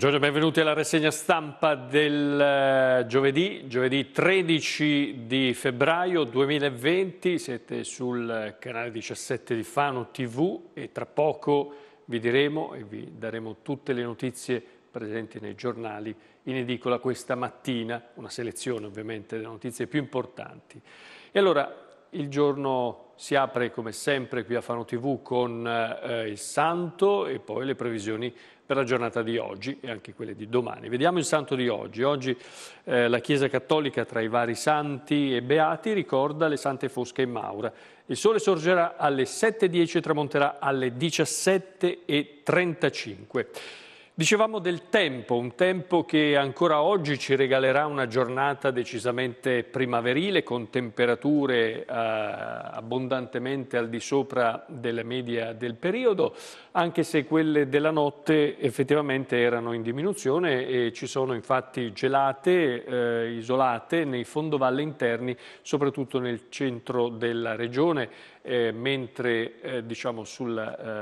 Buongiorno e benvenuti alla rassegna stampa del eh, giovedì, giovedì 13 di febbraio 2020, siete sul canale 17 di Fano TV e tra poco vi diremo e vi daremo tutte le notizie presenti nei giornali in edicola questa mattina, una selezione ovviamente delle notizie più importanti. E allora il giorno si apre come sempre qui a Fano TV con eh, il Santo e poi le previsioni per la giornata di oggi e anche quelle di domani. Vediamo il santo di oggi. Oggi eh, la Chiesa Cattolica tra i vari santi e beati ricorda le sante Fosca e Maura. Il sole sorgerà alle 7.10 e tramonterà alle 17.35. Dicevamo del tempo, un tempo che ancora oggi ci regalerà una giornata decisamente primaverile con temperature eh, abbondantemente al di sopra della media del periodo, anche se quelle della notte effettivamente erano in diminuzione e ci sono infatti gelate eh, isolate nei fondovalle interni, soprattutto nel centro della regione eh, mentre eh, diciamo sul,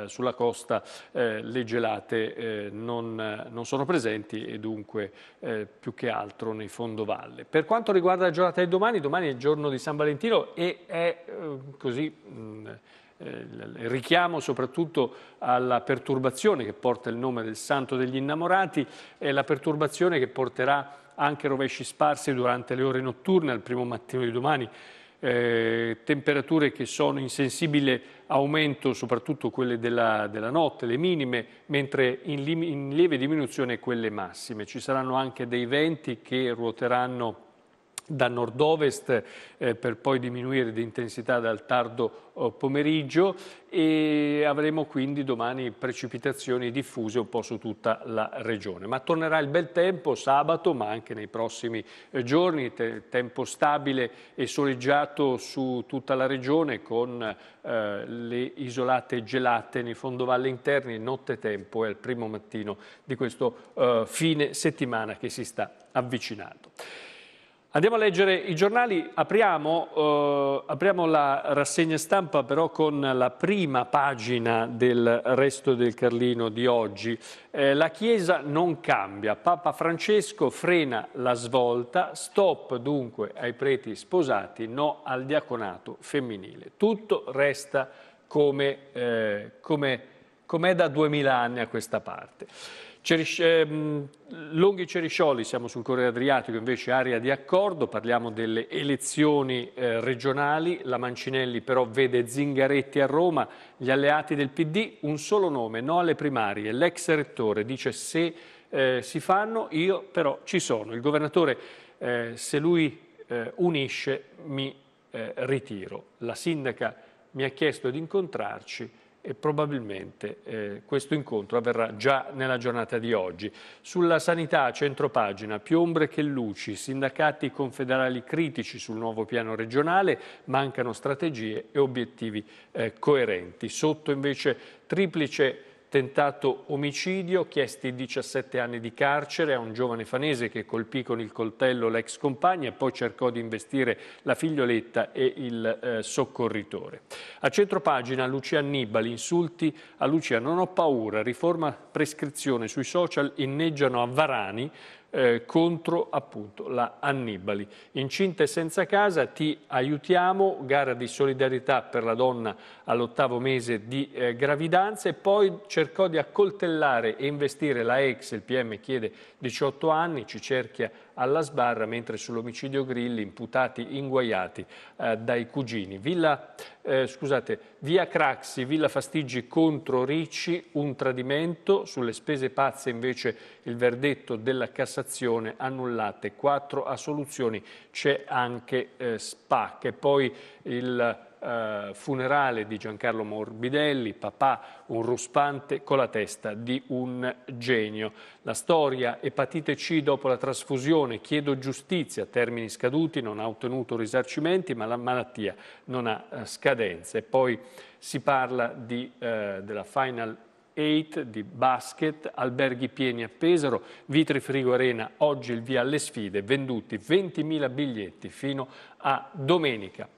eh, sulla costa eh, le gelate eh, non, non, sono presenti e dunque più che altro nei fondovalle. Per quanto riguarda la giornata di domani, domani è il giorno di San Valentino e è così... Mh, mm, il richiamo soprattutto alla perturbazione che porta il nome del santo degli innamorati e la perturbazione che porterà anche rovesci sparsi durante le ore notturne al primo mattino di domani eh, temperature che sono in sensibile aumento, soprattutto quelle della, della notte, le minime, mentre in, in lieve diminuzione quelle massime. Ci saranno anche dei venti che ruoteranno da nord-ovest eh, per poi diminuire di intensità dal tardo eh, pomeriggio e avremo quindi domani precipitazioni diffuse un po' su tutta la regione. Ma tornerà il bel tempo sabato ma anche nei prossimi eh, giorni, te tempo stabile e soleggiato su tutta la regione con eh, le isolate gelate nei fondovalle interni nottetempo è il primo mattino di questo eh, fine settimana che si sta avvicinando. Andiamo a leggere i giornali, apriamo, eh, apriamo, la rassegna stampa però con la prima pagina del resto del Carlino di oggi. Eh, la Chiesa non cambia, Papa Francesco frena la svolta, stop dunque ai preti sposati, no al diaconato femminile. Tutto resta come, eh, come, come è da duemila anni a questa parte. Ceris- ehm, Longhi Ceriscioli, siamo sul Corriere Adriatico, invece area di accordo, parliamo delle elezioni eh, regionali, la Mancinelli però vede Zingaretti a Roma, gli alleati del PD, un solo nome, no alle primarie, l'ex rettore dice se eh, si fanno io però ci sono, il governatore eh, se lui eh, unisce mi eh, ritiro, la sindaca mi ha chiesto di incontrarci, e probabilmente eh, questo incontro avverrà già nella giornata di oggi. Sulla sanità, centropagina, più ombre che luci, sindacati confederali critici sul nuovo piano regionale, mancano strategie e obiettivi eh, coerenti. Sotto invece triplice tentato omicidio, chiesti 17 anni di carcere a un giovane fanese che colpì con il coltello l'ex compagna e poi cercò di investire la figlioletta e il eh, soccorritore. A centropagina Lucia Annibali, insulti a Lucia non ho paura, riforma prescrizione sui social inneggiano a Varani eh, contro appunto la Annibali. Incinta e senza casa ti aiutiamo, gara di solidarietà per la donna all'ottavo mese di eh, gravidanza e poi cercò di accoltellare e investire la ex, il PM chiede 18 anni, ci cerchia alla sbarra, mentre sull'omicidio Grilli imputati inguaiati eh, dai cugini. Villa, eh, scusate, via Craxi, Villa Fastiggi contro Ricci, un tradimento, sulle spese pazze invece il verdetto della Cassazione annullate, quattro assoluzioni, c'è anche eh, Spa che poi il eh, funerale di Giancarlo Morbidelli, papà, un ruspante con la testa di un genio. La storia, epatite C dopo la trasfusione, chiedo giustizia, termini scaduti, non ha ottenuto risarcimenti, ma la malattia non ha eh, scadenze. Poi si parla di, eh, della Final 8 di basket, alberghi pieni a Pesaro, Vitri Frigo Arena, oggi il via alle sfide, venduti 20.000 biglietti fino a domenica.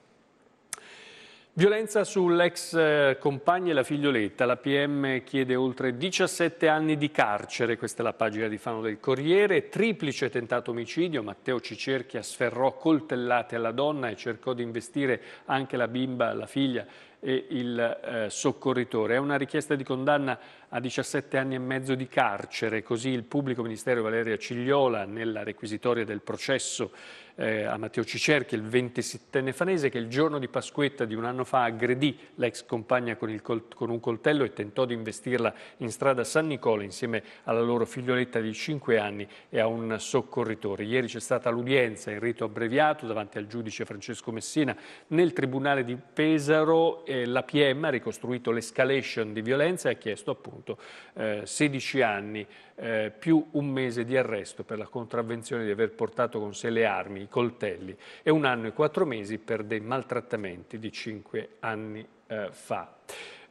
Violenza sull'ex eh, compagna e la figlioletta. La PM chiede oltre 17 anni di carcere. Questa è la pagina di Fano del Corriere. Triplice tentato omicidio. Matteo Cicerchia sferrò coltellate alla donna e cercò di investire anche la bimba, la figlia e il eh, soccorritore. È una richiesta di condanna a 17 anni e mezzo di carcere, così il pubblico ministero Valeria Cigliola nella requisitoria del processo eh, a Matteo Cicerchi, il 27enne fanese, che il giorno di Pasquetta di un anno fa aggredì l'ex compagna con, col con un coltello e tentò di investirla in strada San Nicola insieme alla loro figlioletta di 5 anni e a un soccorritore. Ieri c'è stata l'udienza in rito abbreviato davanti al giudice Francesco Messina nel Tribunale di Pesaro eh, la PM ha ricostruito l'escalation di violenza e ha chiesto appunto eh, 16 anni eh, più un mese di arresto per la contravvenzione di aver portato con sé le armi, i coltelli e un anno e quattro mesi per dei maltrattamenti di 5 anni eh, fa.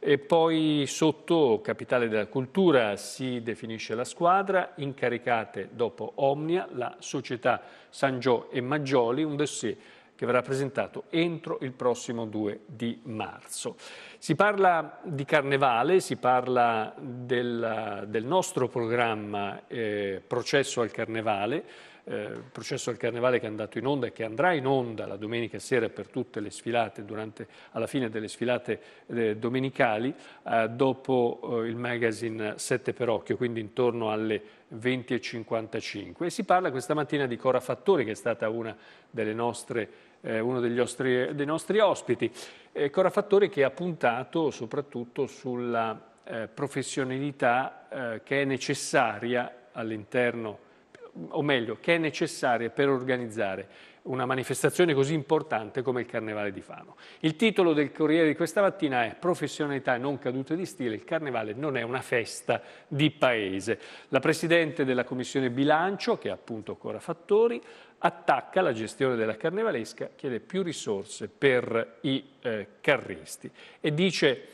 E poi sotto, capitale della cultura, si definisce la squadra, incaricate dopo Omnia, la società San Gio e Maggioli, un dossier che verrà presentato entro il prossimo 2 di marzo. Si parla di carnevale, si parla del, del nostro programma eh, Processo al Carnevale, eh, processo al carnevale che è andato in onda e che andrà in onda la domenica sera per tutte le sfilate, durante, alla fine delle sfilate eh, domenicali, eh, dopo eh, il magazine 7 per occhio, quindi intorno alle 20.55. E si parla questa mattina di Cora Fattori, che è stata una delle nostre eh, uno degli ostri, dei nostri ospiti. Eh, Cora Fattori che ha puntato soprattutto sulla eh, professionalità eh, che è necessaria all'interno, o meglio, che è necessaria per organizzare una manifestazione così importante come il Carnevale di Fano. Il titolo del Corriere di questa mattina è Professionalità e non cadute di stile, il Carnevale non è una festa di paese. La Presidente della Commissione Bilancio, che è appunto Cora Fattori, attacca la gestione della carnevalesca, chiede più risorse per i eh, carristi e dice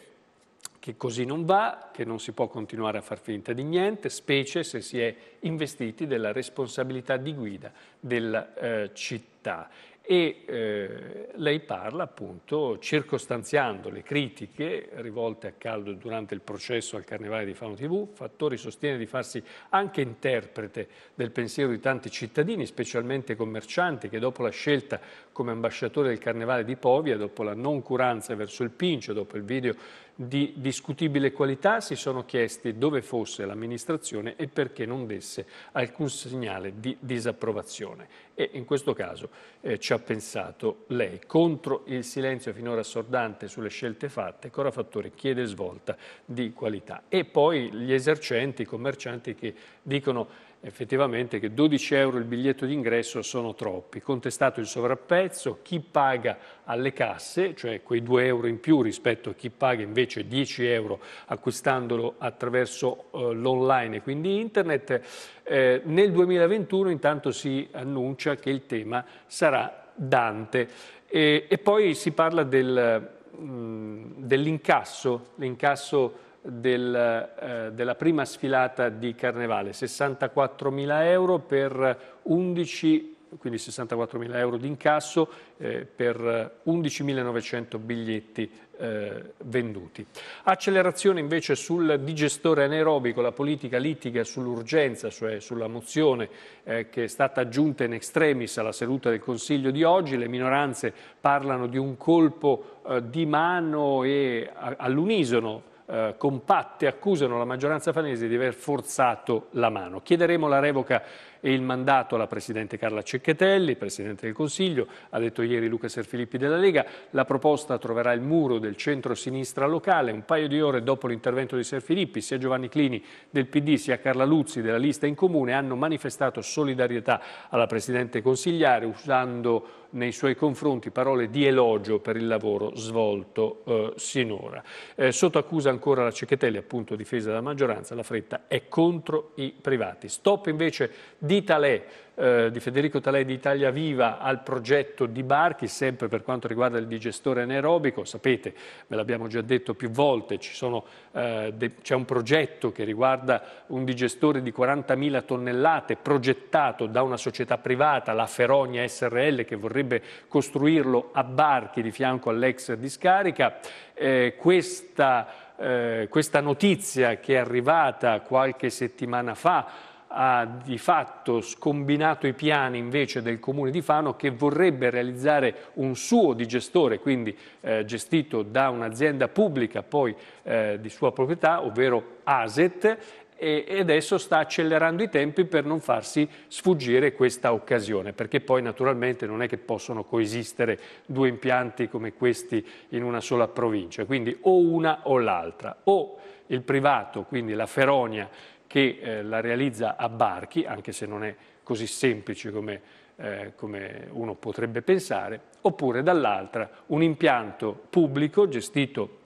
che così non va, che non si può continuare a far finta di niente, specie se si è investiti della responsabilità di guida della eh, città. E eh, lei parla appunto circostanziando le critiche rivolte a caldo durante il processo al Carnevale di Fano TV. Fattori sostiene di farsi anche interprete del pensiero di tanti cittadini, specialmente commercianti, che dopo la scelta come ambasciatore del Carnevale di Povia, dopo la noncuranza verso il Pincio, dopo il video di discutibile qualità si sono chiesti dove fosse l'amministrazione e perché non desse alcun segnale di disapprovazione. E in questo caso eh, ci ha pensato lei. Contro il silenzio finora assordante sulle scelte fatte, Cora Fattore chiede svolta di qualità. E poi gli esercenti, i commercianti che dicono effettivamente che 12 euro il biglietto d'ingresso sono troppi. Contestato il sovrapprezzo, chi paga alle casse, cioè quei 2 euro in più rispetto a chi paga invece 10 euro acquistandolo attraverso eh, l'online e quindi internet, eh, nel 2021 intanto si annuncia che il tema sarà Dante. E, e poi si parla del, mm, dell'incasso, l'incasso del, eh, della prima sfilata di Carnevale, 64.000 euro per 11 quindi 64.000 euro di incasso eh, per 11.900 biglietti eh, venduti. Accelerazione invece sul digestore anaerobico, la politica litiga sull'urgenza, cioè sulla mozione eh, che è stata aggiunta in extremis alla seduta del Consiglio di oggi, le minoranze parlano di un colpo eh, di mano e all'unisono eh, compatte accusano la maggioranza fanese di aver forzato la mano. Chiederemo la revoca e il mandato alla Presidente Carla Cecchettelli, Presidente del Consiglio, ha detto ieri Luca Serfilippi della Lega, la proposta troverà il muro del centro-sinistra locale, un paio di ore dopo l'intervento di Serfilippi sia Giovanni Clini del PD sia Carla Luzzi della lista in comune hanno manifestato solidarietà alla Presidente consigliare usando nei suoi confronti parole di elogio per il lavoro svolto eh, sinora. Eh, sotto accusa ancora la Cecchettelli, appunto difesa dalla maggioranza, la fretta è contro i privati. Stop invece di Talè, eh, di Federico Talè di Italia Viva al progetto di Barchi, sempre per quanto riguarda il digestore anaerobico. Sapete, ve l'abbiamo già detto più volte, sono, eh, de- c'è un progetto che riguarda un digestore di 40.000 tonnellate progettato da una società privata, la Ferogna SRL, che vorrebbe costruirlo a Barchi di fianco all'ex discarica. Eh, questa, eh, questa notizia che è arrivata qualche settimana fa ha di fatto scombinato i piani invece del comune di Fano che vorrebbe realizzare un suo digestore, quindi eh, gestito da un'azienda pubblica poi eh, di sua proprietà, ovvero ASET, e, adesso sta accelerando i tempi per non farsi sfuggire questa occasione, perché poi naturalmente non è che possono coesistere due impianti come questi in una sola provincia, quindi o una o l'altra, o il privato, quindi la Feronia, che eh, la realizza a Barchi, anche se non è così semplice come, eh, come uno potrebbe pensare, oppure dall'altra un impianto pubblico gestito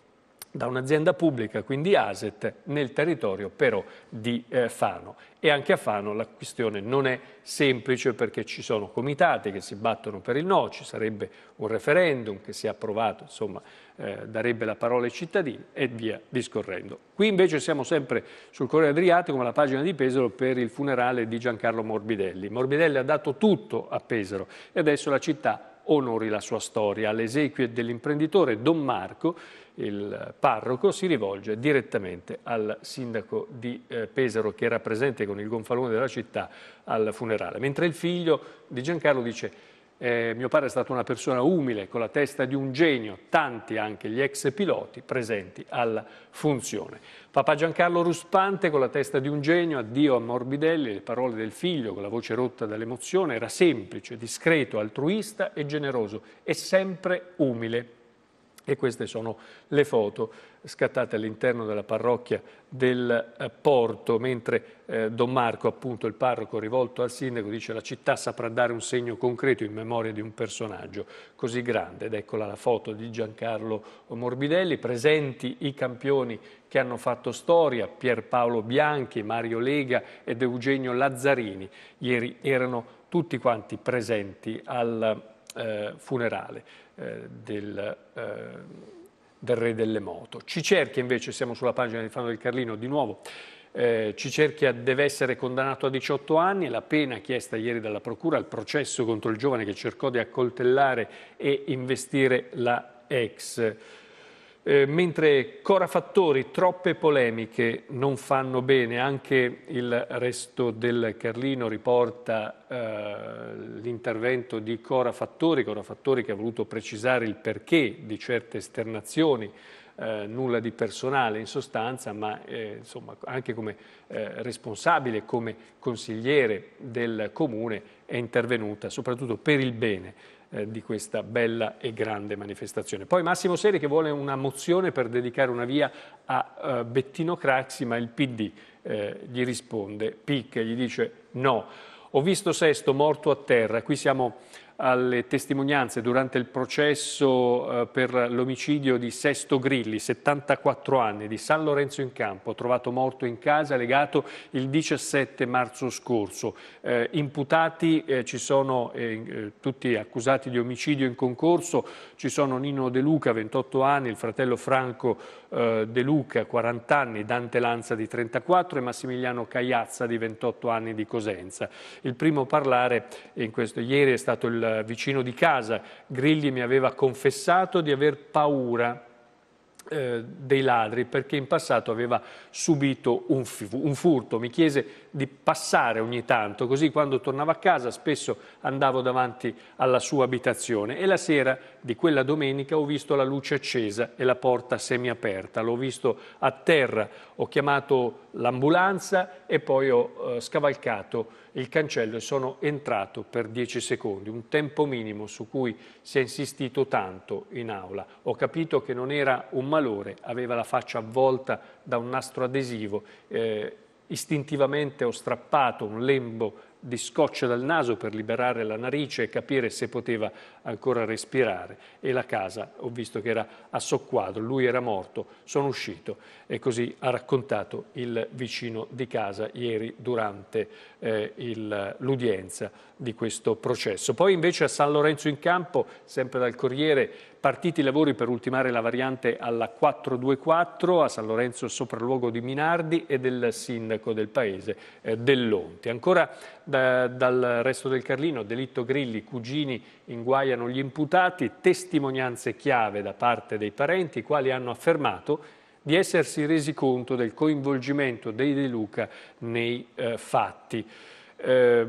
da un'azienda pubblica, quindi ASET, nel territorio però di eh, Fano. E anche a Fano la questione non è semplice perché ci sono comitati che si battono per il no, ci sarebbe un referendum che si è approvato, insomma, eh, darebbe la parola ai cittadini e via discorrendo. Qui invece siamo sempre sul Corriere Adriatico, ma la pagina di Pesaro per il funerale di Giancarlo Morbidelli. Morbidelli ha dato tutto a Pesaro e adesso la città onori la sua storia. esequie dell'imprenditore Don Marco il parroco si rivolge direttamente al sindaco di eh, Pesaro che era presente con il gonfalone della città al funerale, mentre il figlio di Giancarlo dice eh, mio padre è stato una persona umile, con la testa di un genio, tanti anche gli ex piloti presenti alla funzione. Papà Giancarlo Ruspante con la testa di un genio, addio a Morbidelli, le parole del figlio con la voce rotta dall'emozione, era semplice, discreto, altruista e generoso e sempre umile. E queste sono le foto scattate all'interno della parrocchia del eh, Porto, mentre eh, Don Marco, appunto il parroco rivolto al sindaco, dice la città saprà dare un segno concreto in memoria di un personaggio così grande. Ed eccola la foto di Giancarlo Morbidelli, presenti i campioni che hanno fatto storia, Pierpaolo Bianchi, Mario Lega ed Eugenio Lazzarini. Ieri erano tutti quanti presenti al eh, funerale. Eh, del, eh, del, re delle moto. Ci cerchia invece, siamo sulla pagina di Fano del Carlino di nuovo, eh, ci cerchia deve essere condannato a 18 anni, e la pena chiesta ieri dalla Procura al processo contro il giovane che cercò di accoltellare e investire la ex eh, mentre Cora Fattori, troppe polemiche non fanno bene, anche il resto del Carlino riporta eh, l'intervento di Cora Fattori, Cora Fattori che ha voluto precisare il perché di certe esternazioni, eh, nulla di personale in sostanza, ma eh, insomma, anche come eh, responsabile, come consigliere del Comune è intervenuta soprattutto per il bene eh, di questa bella e grande manifestazione. Poi Massimo Seri che vuole una mozione per dedicare una via a eh, Bettino Craxi, ma il PD eh, gli risponde, picca, gli dice no. Ho visto Sesto morto a terra, qui siamo alle testimonianze durante il processo eh, per l'omicidio di Sesto Grilli, 74 anni, di San Lorenzo in Campo, trovato morto in casa, legato il 17 marzo scorso. Eh, imputati eh, ci sono eh, eh, tutti accusati di omicidio in concorso, ci sono Nino De Luca, 28 anni, il fratello Franco eh, De Luca, 40 anni, Dante Lanza di 34 e Massimiliano Cagliazza di 28 anni di Cosenza. Il primo a parlare questo, ieri è stato il eh, vicino di casa, Grilli mi aveva confessato di aver paura eh, dei ladri perché in passato aveva subito un, un furto. Mi chiese di passare ogni tanto, così quando tornava a casa spesso andavo davanti alla sua abitazione e la sera di quella domenica ho visto la luce accesa e la porta semiaperta, l'ho visto a terra, ho chiamato l'ambulanza e poi ho eh, scavalcato il cancello e sono entrato per 10 secondi, un tempo minimo su cui si è insistito tanto in aula. Ho capito che non era un malore, aveva la faccia avvolta da un nastro adesivo. Eh, istintivamente ho strappato un lembo di scotch dal naso per liberare la narice e capire se poteva ancora respirare e la casa ho visto che era a soqquadro, lui era morto, sono uscito e così ha raccontato il vicino di casa ieri durante eh, l'udienza di questo processo. Poi invece a San Lorenzo in Campo, sempre dal Corriere, partiti i lavori per ultimare la variante alla 424 a San Lorenzo sopralluogo di Minardi e del sindaco del paese eh, Dell'Onti. Ancora da, dal resto del Carlino, delitto Grilli, cugini in guai appaiono gli imputati testimonianze chiave da parte dei parenti, i quali hanno affermato di essersi resi conto del coinvolgimento dei De Luca nei eh, fatti. Eh,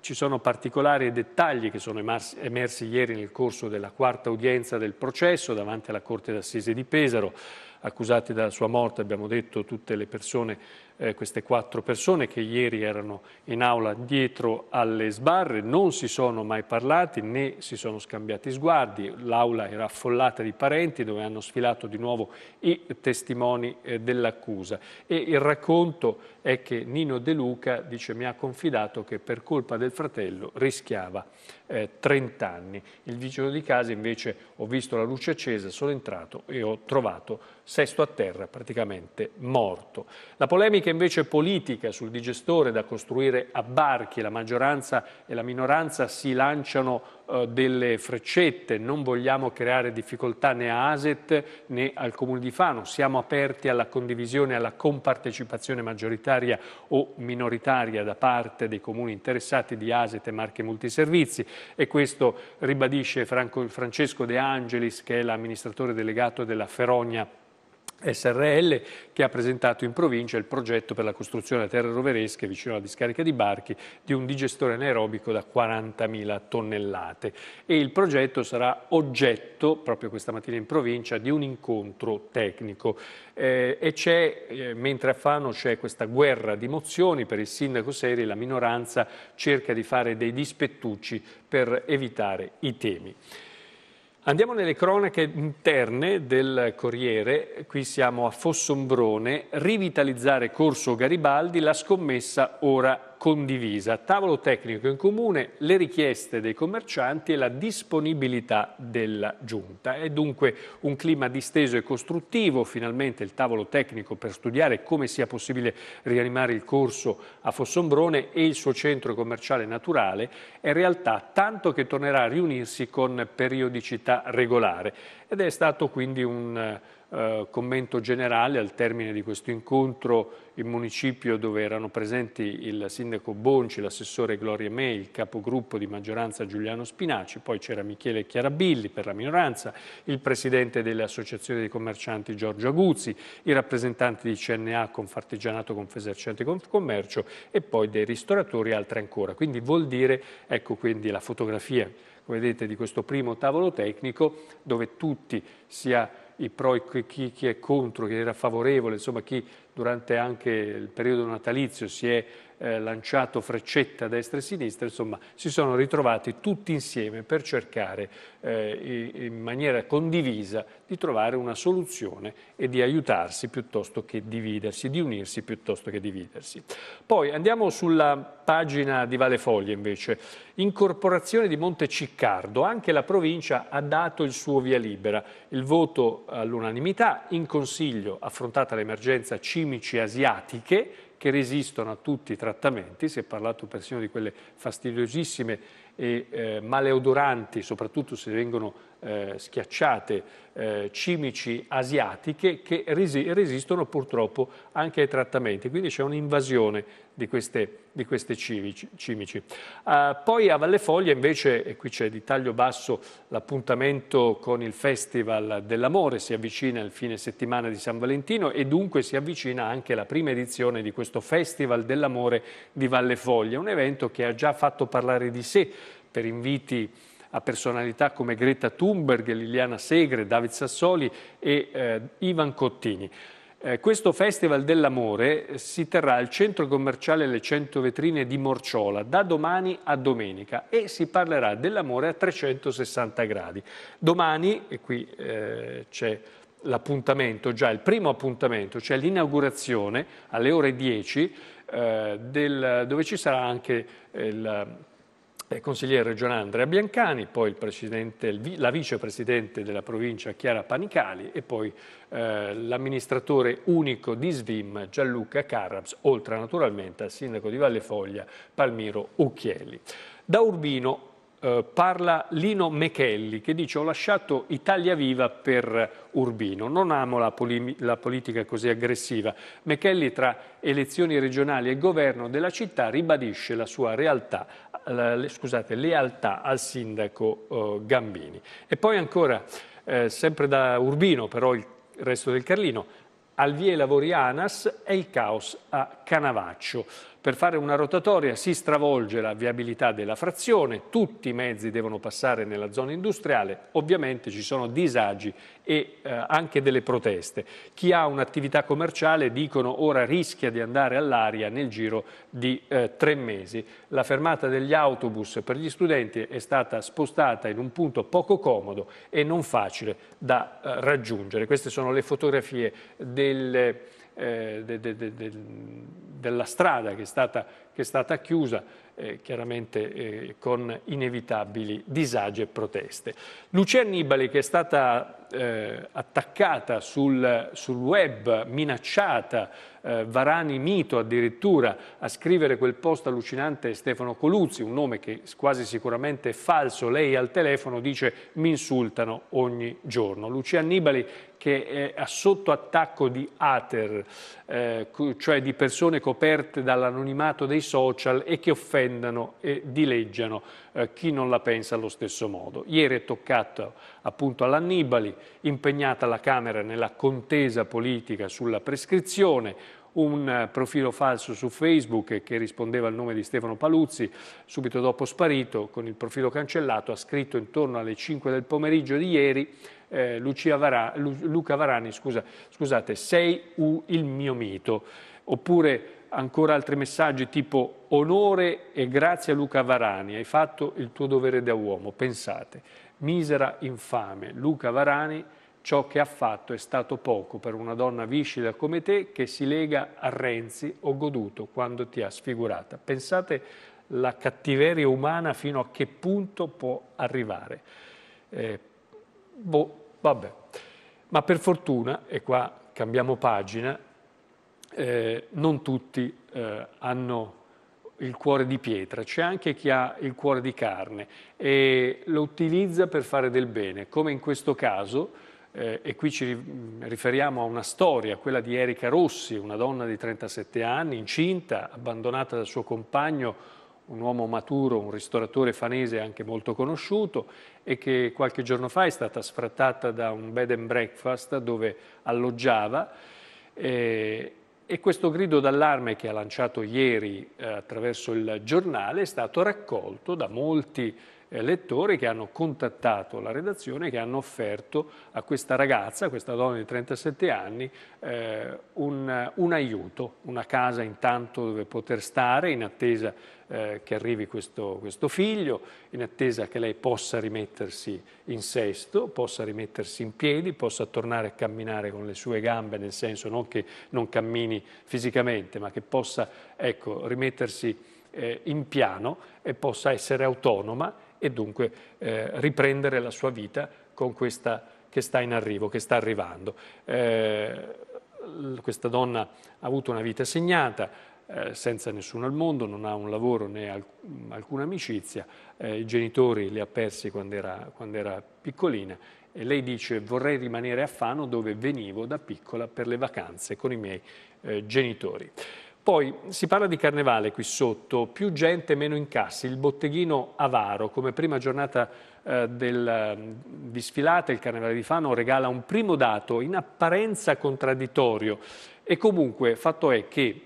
ci sono particolari dettagli che sono emarsi, emersi ieri nel corso della quarta udienza del processo davanti alla Corte d'Assise di Pesaro, accusati dalla sua morte, abbiamo detto, tutte le persone eh, queste quattro persone che ieri erano in aula dietro alle sbarre, non si sono mai parlati né si sono scambiati sguardi, l'aula era affollata di parenti dove hanno sfilato di nuovo i testimoni eh, dell'accusa e il racconto è che Nino De Luca dice mi ha confidato che per colpa del fratello rischiava eh, 30 anni. Il vicino di casa invece ho visto la luce accesa, sono entrato e ho trovato Sesto a terra praticamente morto. La polemica polemica invece politica sul digestore da costruire a barchi, la maggioranza e la minoranza si lanciano eh, delle freccette, non vogliamo creare difficoltà né a ASET né al Comune di Fano, siamo aperti alla condivisione, alla compartecipazione maggioritaria o minoritaria da parte dei comuni interessati di ASET e Marche Multiservizi e questo ribadisce Franco, Francesco De Angelis che è l'amministratore delegato della Ferogna SRL che ha presentato in provincia il progetto per la costruzione a terre roveresche vicino alla discarica di Barchi di un digestore anaerobico da 40.000 tonnellate e il progetto sarà oggetto proprio questa mattina in provincia di un incontro tecnico eh, e c'è, eh, mentre a Fano c'è questa guerra di mozioni per il sindaco Seri la minoranza cerca di fare dei dispettucci per evitare i temi. Andiamo nelle cronache interne del Corriere, qui siamo a Fossombrone, rivitalizzare Corso Garibaldi, la scommessa ora condivisa, tavolo tecnico in comune, le richieste dei commercianti e la disponibilità della giunta. È dunque un clima disteso e costruttivo, finalmente il tavolo tecnico per studiare come sia possibile rianimare il corso a Fossombrone e il suo centro commerciale naturale è realtà tanto che tornerà a riunirsi con periodicità regolare ed è stato quindi un eh, commento generale al termine di questo incontro in municipio dove erano presenti il sindaco Bonci, l'assessore Gloria May, il capogruppo di maggioranza Giuliano Spinaci, poi c'era Michele Chiarabilli per la minoranza, il presidente delle associazioni dei commercianti Giorgio Aguzzi, i rappresentanti di CNA Confartigianato Confesercente Confcommercio e poi dei ristoratori e altri ancora. Quindi vuol dire, ecco quindi la fotografia come vedete di questo primo tavolo tecnico dove tutti sia i pro e chi, chi è contro, chi era favorevole, insomma chi durante anche il periodo natalizio si è eh, lanciato freccette a destra e a sinistra, insomma si sono ritrovati tutti insieme per cercare eh, in maniera condivisa di trovare una soluzione e di aiutarsi piuttosto che dividersi, di unirsi piuttosto che dividersi. Poi andiamo sulla pagina di Valefoglie invece, incorporazione di Monte Ciccardo, anche la provincia ha dato il suo via libera, il voto all'unanimità, in consiglio affrontata l'emergenza cimici asiatiche, che resistono a tutti i trattamenti, si è parlato persino di quelle fastidiosissime e eh, maleodoranti, soprattutto se vengono eh, schiacciate eh, cimici asiatiche che resi resistono purtroppo anche ai trattamenti, quindi c'è un'invasione di queste, di queste cimici. cimici. Uh, ah, poi a Valle Foglia invece, e qui c'è di taglio basso l'appuntamento con il Festival dell'Amore, si avvicina il fine settimana di San Valentino e dunque si avvicina anche la prima edizione di questo Festival dell'Amore di Valle Foglia, un evento che ha già fatto parlare di sé per inviti a personalità come Greta Thunberg, Liliana Segre, David Sassoli e eh, Ivan Cottini. Eh, questo Festival dell'Amore eh, si terrà al centro commerciale Le 100 Vetrine di Morciola da domani a domenica e si parlerà dell'amore a 360 gradi. Domani, e qui eh, c'è l'appuntamento, già il primo appuntamento, cioè l'inaugurazione alle ore 10, eh, del, dove ci sarà anche il eh, consigliere regionale Andrea Biancani, poi il la vicepresidente della provincia Chiara Panicali e poi eh, l'amministratore unico di SVIM Gianluca Carrabs, oltre naturalmente al sindaco di Valle Foglia Palmiro Ucchielli. Da Urbino eh, parla Lino Mechelli che dice ho lasciato Italia Viva per Urbino, non amo la, la, politica così aggressiva. Mechelli tra elezioni regionali e governo della città ribadisce la sua realtà, eh, la, scusate, lealtà al sindaco eh, Gambini. E poi ancora, eh, sempre da Urbino però il resto del Carlino, al via lavori ANAS e il caos a Canavaccio. Per fare una rotatoria si stravolge la viabilità della frazione, tutti i mezzi devono passare nella zona industriale, ovviamente ci sono disagi e eh, anche delle proteste. Chi ha un'attività commerciale, dicono, ora rischia di andare all'aria nel giro di eh, tre mesi. La fermata degli autobus per gli studenti è stata spostata in un punto poco comodo e non facile da eh, raggiungere. Queste sono le fotografie del, eh, de, de, de, della strada che stata, che è stata chiusa, eh, chiaramente eh, con inevitabili disagi e proteste. Lucia Annibali, che è stata eh, attaccata sul, sul web, minacciata, eh, Varani Mito addirittura a scrivere quel post allucinante Stefano Coluzzi, un nome che quasi sicuramente è falso, lei al telefono dice mi insultano ogni giorno. Lucia Annibali che è sotto attacco di hater, eh, cioè di persone coperte dall'anonimato dei social e che offendono e dileggiano eh, chi non la pensa allo stesso modo. Ieri è toccato appunto all'Annibali, impegnata la Camera nella contesa politica sulla prescrizione, un eh, profilo falso su Facebook che rispondeva al nome di Stefano Paluzzi, subito dopo sparito, con il profilo cancellato, ha scritto intorno alle 5 del pomeriggio di ieri eh, Varà, Lu, Luca Varani, scusa, scusate, sei u il mio mito, oppure ancora altri messaggi tipo onore e grazie a Luca Varani, hai fatto il tuo dovere da uomo, pensate misera infame. Luca Varani, ciò che ha fatto è stato poco per una donna viscida come te che si lega a Renzi, ho goduto quando ti ha sfigurata. Pensate la cattiveria umana fino a che punto può arrivare. Eh, boh, vabbè. Ma per fortuna, e qua cambiamo pagina, eh, non tutti eh, hanno il cuore di pietra, c'è anche chi ha il cuore di carne e lo utilizza per fare del bene, come in questo caso, eh, e qui ci riferiamo a una storia, quella di Erika Rossi, una donna di 37 anni, incinta, abbandonata dal suo compagno, un uomo maturo, un ristoratore fanese anche molto conosciuto e che qualche giorno fa è stata sfrattata da un bed and breakfast dove alloggiava. Eh, e questo grido d'allarme che ha lanciato ieri eh, attraverso il giornale è stato raccolto da molti eh, lettori che hanno contattato la redazione, che hanno offerto a questa ragazza, a questa donna di 37 anni, eh, un, un, aiuto, una casa intanto dove poter stare in attesa eh, che arrivi questo, questo figlio, in attesa che lei possa rimettersi in sesto, possa rimettersi in piedi, possa tornare a camminare con le sue gambe, nel senso non che non cammini fisicamente, ma che possa ecco, rimettersi eh, in piano e possa essere autonoma e dunque eh, riprendere la sua vita con questa che sta in arrivo, che sta arrivando. Eh, questa donna ha avuto una vita segnata, eh, senza nessuno al mondo, non ha un lavoro né alc alcuna amicizia, eh, i genitori li ha persi quando era, quando era piccolina e lei dice vorrei rimanere a Fano dove venivo da piccola per le vacanze con i miei eh, genitori. Poi si parla di carnevale qui sotto, più gente, meno incassi, il botteghino avaro come prima giornata eh, del, ehm, di sfilata il carnevale di Fano regala un primo dato in apparenza contraddittorio e comunque fatto è che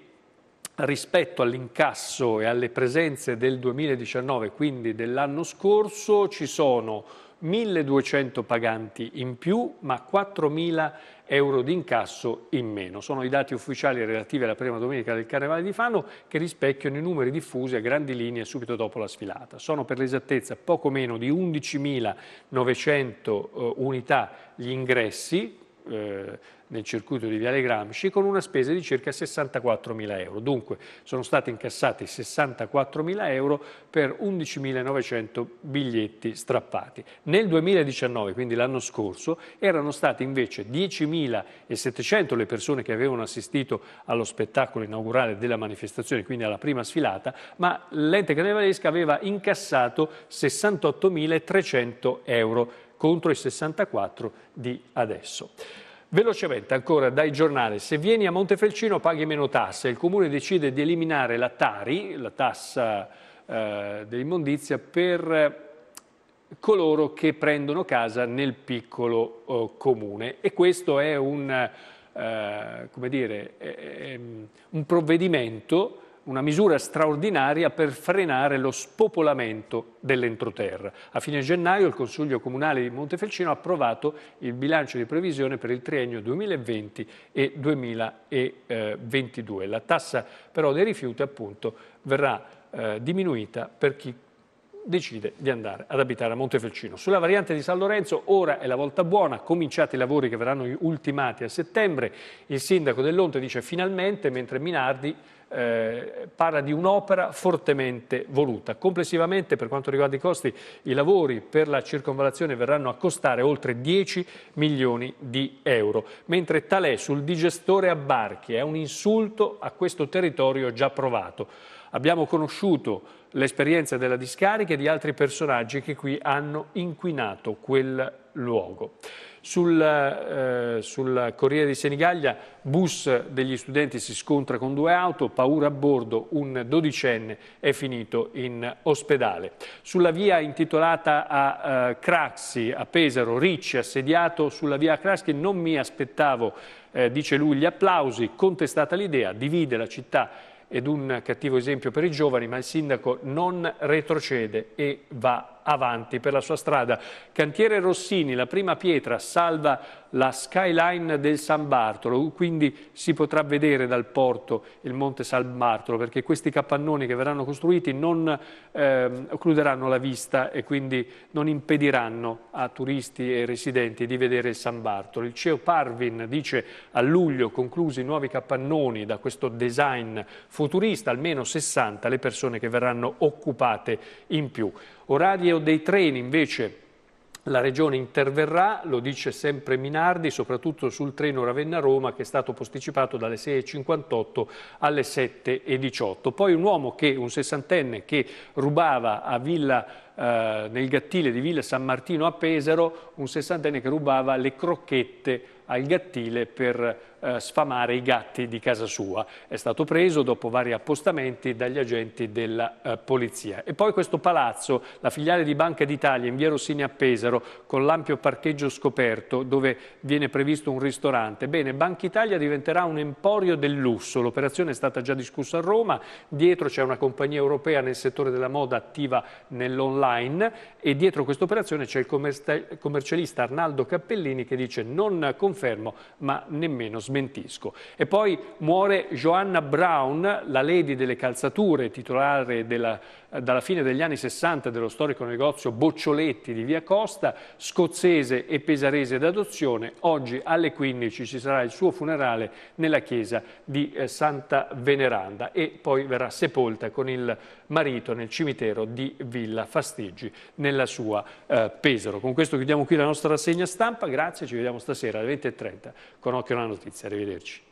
rispetto all'incasso e alle presenze del 2019, quindi dell'anno scorso, ci sono 1200 paganti in più ma 4000 euro di incasso in meno. Sono i dati ufficiali relativi alla prima domenica del Carnevale di Fano che rispecchiano i numeri diffusi a grandi linee subito dopo la sfilata. Sono per l'esattezza poco meno di 11.900 eh, unità gli ingressi eh, nel circuito di Viale Gramsci con una spesa di circa 64.000 euro. Dunque sono stati incassati 64.000 euro per 11.900 biglietti strappati. Nel 2019, quindi l'anno scorso, erano state invece 10.700 le persone che avevano assistito allo spettacolo inaugurale della manifestazione, quindi alla prima sfilata, ma l'ente carnevalesca aveva incassato 68.300 euro contro i 64 di adesso. Velocemente ancora dai giornali, se vieni a Montefelcino paghi meno tasse, il comune decide di eliminare la Tari, la tassa eh, dell'immondizia, per eh, coloro che prendono casa nel piccolo eh, comune e questo è un, eh, dire, è, è un provvedimento una misura straordinaria per frenare lo spopolamento dell'entroterra. A fine gennaio il Consiglio Comunale di Montefelcino ha approvato il bilancio di previsione per il triennio 2020 e 2022. La tassa però dei rifiuti appunto verrà eh, diminuita per chi decide di andare ad abitare a Montefelcino. Sulla variante di San Lorenzo ora è la volta buona, cominciati i lavori che verranno ultimati a settembre, il sindaco dell'Onte dice finalmente, mentre Minardi eh, parla di un'opera fortemente voluta. Complessivamente, per quanto riguarda i costi, i lavori per la circonvalazione verranno a costare oltre 10 milioni di euro, mentre Talè sul digestore a barchi è un insulto a questo territorio già provato. Abbiamo conosciuto l'esperienza della discarica e di altri personaggi che qui hanno inquinato quel luogo. Sul, eh, sul, Corriere di Senigallia, bus degli studenti si scontra con due auto, paura a bordo, un dodicenne è finito in ospedale. Sulla via intitolata a eh, Craxi, a Pesaro, Ricci assediato sulla via Craxi, non mi aspettavo, eh, dice lui, gli applausi, contestata l'idea, divide la città ed un cattivo esempio per i giovani, ma il sindaco non retrocede e va avanti per la sua strada. Cantiere Rossini, la prima pietra, salva la skyline del San Bartolo, quindi si potrà vedere dal porto il Monte San Bartolo, perché questi capannoni che verranno costruiti non eh, occluderanno la vista e quindi non impediranno a turisti e residenti di vedere il San Bartolo. Il CEO Parvin dice a luglio conclusi i nuovi capannoni da questo design futurista, almeno 60 le persone che verranno occupate in più. Orari orario dei treni invece la Regione interverrà, lo dice sempre Minardi, soprattutto sul treno Ravenna-Roma che è stato posticipato dalle 6.58 alle 7.18. Poi un uomo, che, un sessantenne, che rubava a Villa eh, nel gattile di Villa San Martino a Pesaro, un sessantenne che rubava le crocchette al gattile per eh, sfamare i gatti di casa sua. È stato preso dopo vari appostamenti dagli agenti della eh, polizia. E poi questo palazzo, la filiale di Banca d'Italia in via Rossini a Pesaro, con l'ampio parcheggio scoperto dove viene previsto un ristorante. Bene, Banca Italia diventerà un emporio del lusso. L'operazione è stata già discussa a Roma, dietro c'è una compagnia europea nel settore della moda attiva nell'online e dietro questa operazione c'è il commercialista Arnaldo Cappellini che dice non confermo ma nemmeno smentisco. E poi muore Joanna Brown, la lady delle calzature, titolare della, dalla fine degli anni 60 dello storico negozio Boccioletti di Via Costa, scozzese e pesarese d'adozione. Oggi alle 15 ci sarà il suo funerale nella chiesa di eh, Santa Veneranda e poi verrà sepolta con il marito nel cimitero di Villa Fasteggi nella sua eh, Pesaro. Con questo chiudiamo qui la nostra rassegna stampa, grazie, ci vediamo stasera alle 20.30 con Occhio alla Notizia. Venezia, arrivederci.